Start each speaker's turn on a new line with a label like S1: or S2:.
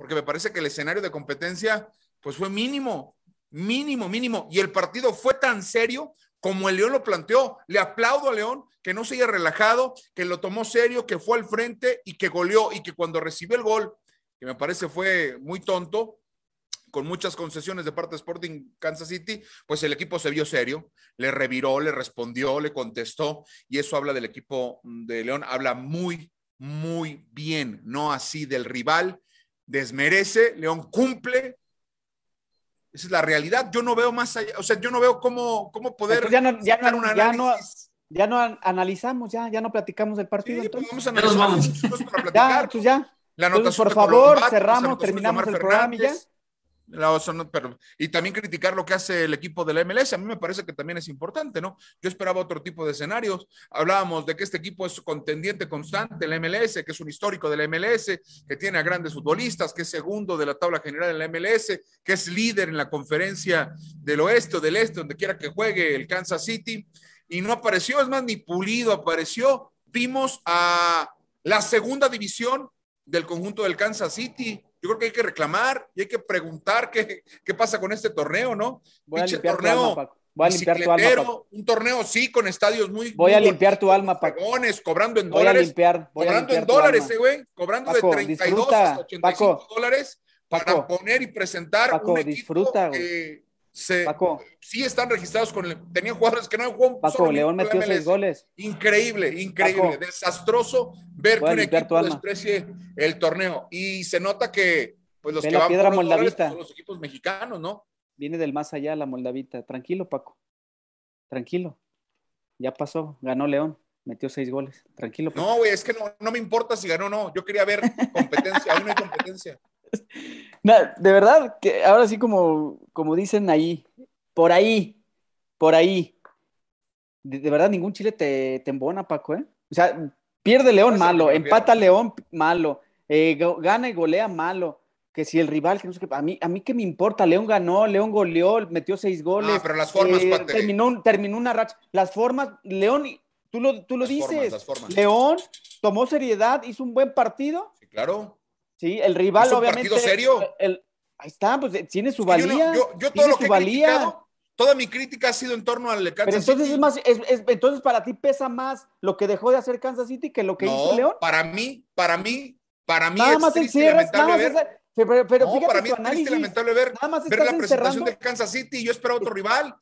S1: porque me parece que el escenario de competencia pues fue mínimo, mínimo, mínimo. Y el partido fue tan serio como el León lo planteó. Le aplaudo a León que no se haya relajado, que lo tomó serio, que fue al frente y que goleó y que cuando recibió el gol, que me parece fue muy tonto, con muchas concesiones de parte de Sporting Kansas City, pues el equipo se vio serio, le reviró, le respondió, le contestó y eso habla del equipo de León, habla muy, muy bien, no así del rival, desmerece, León cumple. Esa es la realidad. Yo no veo más allá, o sea, yo no veo cómo, cómo poder ya no, ya no, ya
S2: analizamos, ya, ya no platicamos del partido. Pues, ya, pues ya. por favor, pues, cerramos, terminamos el programa y ya
S1: y también criticar lo que hace el equipo de la MLS. A mí me parece que también es importante, ¿no? Yo esperaba otro tipo de escenarios. Hablábamos de que este equipo es contendiente constante la MLS, que es un histórico de la MLS, que tiene a grandes futbolistas, que es segundo de la tabla general en la MLS, que es líder en la conferencia del oeste o del este, donde quiera que juegue el Kansas City. Y no apareció, es más, ni pulido apareció. Vimos a la segunda división del conjunto del Kansas City yo creo que hay que reclamar y hay que preguntar qué, qué pasa con este torneo, ¿no? Voy a limpiar torneo, tu alma, Paco. Un torneo, sí, con estadios muy. Voy a limpiar tu alma, Paco. Pagones, cobrando en voy dólares. A limpiar, voy cobrando a limpiar en dólares, eh, güey. cobrando de 32 disfruta, hasta dólares para poner y presentar un equipo que se, sí están registrados con el, tenían jugadores que no han jugado Paco, León metió seis goles. Increíble, increíble, desastroso ver que un equipo desprecie el torneo. Y se nota que pues los que la piedra los,
S2: equipos mexicanos, ¿no? Viene del más allá la moldavita. Tranquilo, Paco. Tranquilo. Ya pasó, ganó León, metió seis goles. Tranquilo. Paco. No, güey,
S1: es que no, me importa si ganó o no. Yo quería ver competencia. Aún no hay competencia.
S2: de verdad, que ahora sí como, como dicen ahí, por ahí, por ahí. De, verdad, ningún chile te, te embona, Paco, ¿eh? O sea, Pierde León malo, empata León malo, eh, gana y golea malo. Que si el rival, que no sé qué, a mí, a mí qué me importa, León ganó, León goleó, metió seis ah, goles. Ah, pero las formas, eh, terminó, terminó una racha. Las formas, León, tú lo, tú lo dices, León tomó seriedad, hizo un buen partido. Sí, claro. Sí,
S1: el rival, un obviamente. partido serio? El,
S2: ahí está, pues eh, tiene su valía. Yo, que su valía. Toda mi
S1: crítica ha sido en torno al Kansas Pero entonces Es más,
S2: es, entonces para ti pesa más lo que dejó de hacer Kansas City que
S1: lo que hizo León. Para mí, para mí, para mí es triste triste, lamentable ver.
S2: Pero, para mí es triste, lamentable
S1: ver, ver la presentación de Kansas City. y Yo a otro rival.